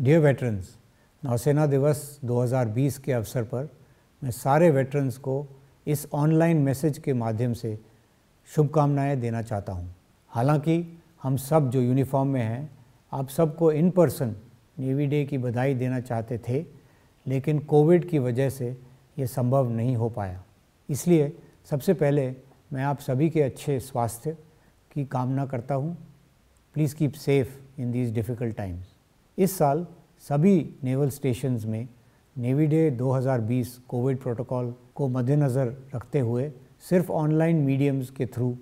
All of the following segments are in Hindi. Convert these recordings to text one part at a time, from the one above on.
डियर वेटरन्स नौसेना दिवस 2020 के अवसर पर मैं सारे वेटरन्स को इस ऑनलाइन मैसेज के माध्यम से शुभकामनाएं देना चाहता हूं। हालांकि हम सब जो यूनिफॉर्म में हैं आप सबको इन पर्सन नेवी डे की बधाई देना चाहते थे लेकिन कोविड की वजह से ये संभव नहीं हो पाया इसलिए सबसे पहले मैं आप सभी के अच्छे स्वास्थ्य की कामना करता हूँ please keep safe in these difficult times इस साल सभी नेवल स्टेशंस में नेवी डे 2020 कोविड प्रोटोकॉल को मद्देनज़र रखते हुए सिर्फ ऑनलाइन मीडियम्स के थ्रू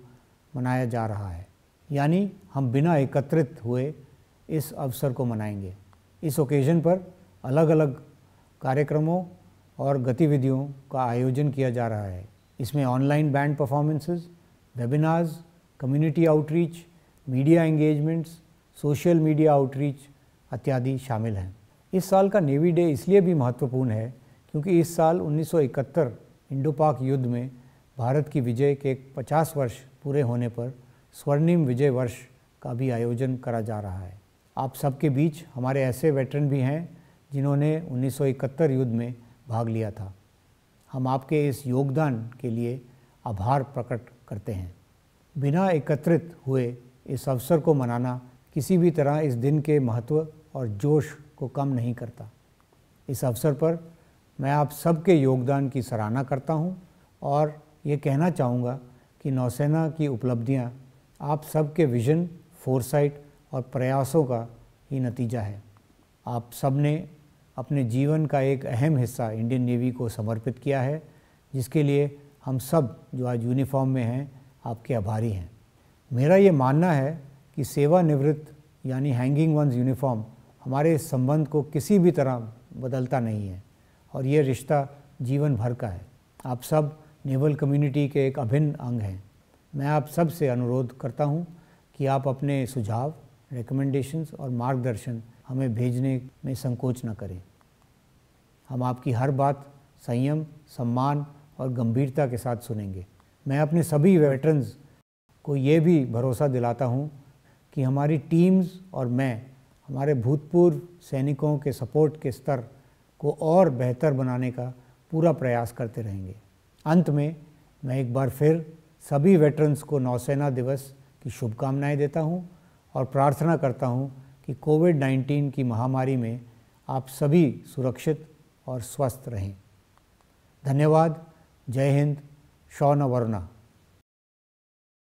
मनाया जा रहा है यानी हम बिना एकत्रित हुए इस अवसर को मनाएंगे इस ओकेज़न पर अलग अलग कार्यक्रमों और गतिविधियों का आयोजन किया जा रहा है इसमें online band performances, webinars community outreach media engagements social media outreach इत्यादि शामिल हैं इस साल का नेवी डे इसलिए भी महत्वपूर्ण है क्योंकि इस साल 1971 इंडो पाक युद्ध में भारत की विजय के 50 वर्ष पूरे होने पर स्वर्णिम विजय वर्ष का भी आयोजन करा जा रहा है आप सबके बीच हमारे ऐसे वेटरन भी हैं जिन्होंने 1971 युद्ध में भाग लिया था हम आपके इस योगदान के लिए आभार प्रकट करते हैं बिना एकत्रित हुए इस अवसर को मनाना किसी भी तरह इस दिन के महत्व और जोश को कम नहीं करता इस अवसर पर मैं आप सबके योगदान की सराहना करता हूं और ये कहना चाहूँगा कि नौसेना की उपलब्धियाँ आप सबके विजन फोरसाइट और प्रयासों का ही नतीजा है आप सब ने अपने जीवन का एक अहम हिस्सा इंडियन नेवी को समर्पित किया है जिसके लिए हम सब जो आज यूनिफॉर्म में हैं आपके आभारी हैं मेरा ये मानना है कि सेवानिवृत्त यानी हैंगिंग वंस यूनिफॉर्म हमारे संबंध को किसी भी तरह बदलता नहीं है और ये रिश्ता जीवन भर का है आप सब नेवल कम्युनिटी के एक अभिन्न अंग हैं मैं आप सब से अनुरोध करता हूँ कि आप अपने सुझाव रिकमेंडेशंस और मार्गदर्शन हमें भेजने में संकोच न करें हम आपकी हर बात संयम सम्मान और गंभीरता के साथ सुनेंगे मैं अपने सभी वेटरन्स को ये भी भरोसा दिलाता हूँ कि हमारी टीम्स और मैं हमारे भूतपूर्व सैनिकों के सपोर्ट के स्तर को और बेहतर बनाने का पूरा प्रयास करते रहेंगे अंत में मैं एक बार फिर सभी वेटरन्स को नौसेना दिवस की शुभकामनाएं देता हूं और प्रार्थना करता हूं कि कोविड 19 की महामारी में आप सभी सुरक्षित और स्वस्थ रहें धन्यवाद जय हिंद शौन वरुणा